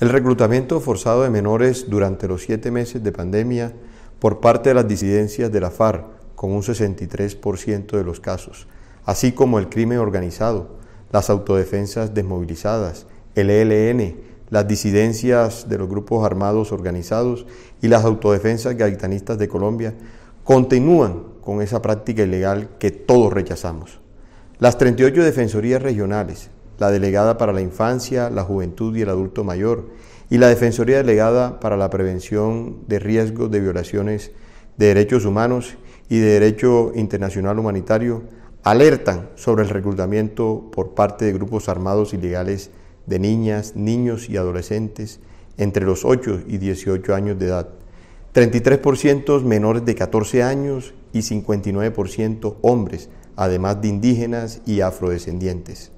El reclutamiento forzado de menores durante los siete meses de pandemia por parte de las disidencias de la FARC, con un 63% de los casos, así como el crimen organizado, las autodefensas desmovilizadas, el ELN, las disidencias de los grupos armados organizados y las autodefensas gaitanistas de Colombia, continúan con esa práctica ilegal que todos rechazamos. Las 38 defensorías regionales, la delegada para la infancia, la juventud y el adulto mayor, y la Defensoría Delegada para la Prevención de Riesgos de Violaciones de Derechos Humanos y de Derecho Internacional Humanitario, alertan sobre el reclutamiento por parte de grupos armados ilegales de niñas, niños y adolescentes entre los 8 y 18 años de edad. 33% menores de 14 años y 59% hombres, además de indígenas y afrodescendientes.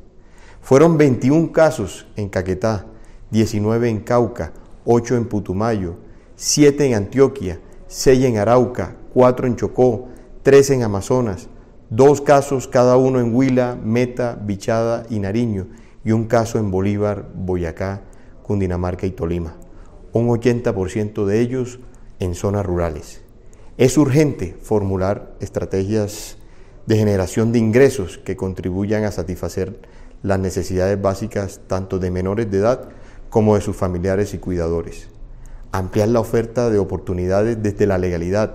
Fueron 21 casos en Caquetá, 19 en Cauca, 8 en Putumayo, 7 en Antioquia, 6 en Arauca, 4 en Chocó, 3 en Amazonas, 2 casos cada uno en Huila, Meta, Bichada y Nariño y un caso en Bolívar, Boyacá, Cundinamarca y Tolima. Un 80% de ellos en zonas rurales. Es urgente formular estrategias de generación de ingresos que contribuyan a satisfacer las necesidades básicas tanto de menores de edad como de sus familiares y cuidadores. Ampliar la oferta de oportunidades desde la legalidad,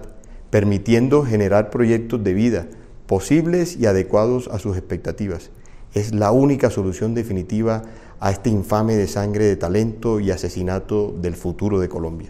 permitiendo generar proyectos de vida posibles y adecuados a sus expectativas. Es la única solución definitiva a este infame de sangre de talento y asesinato del futuro de Colombia.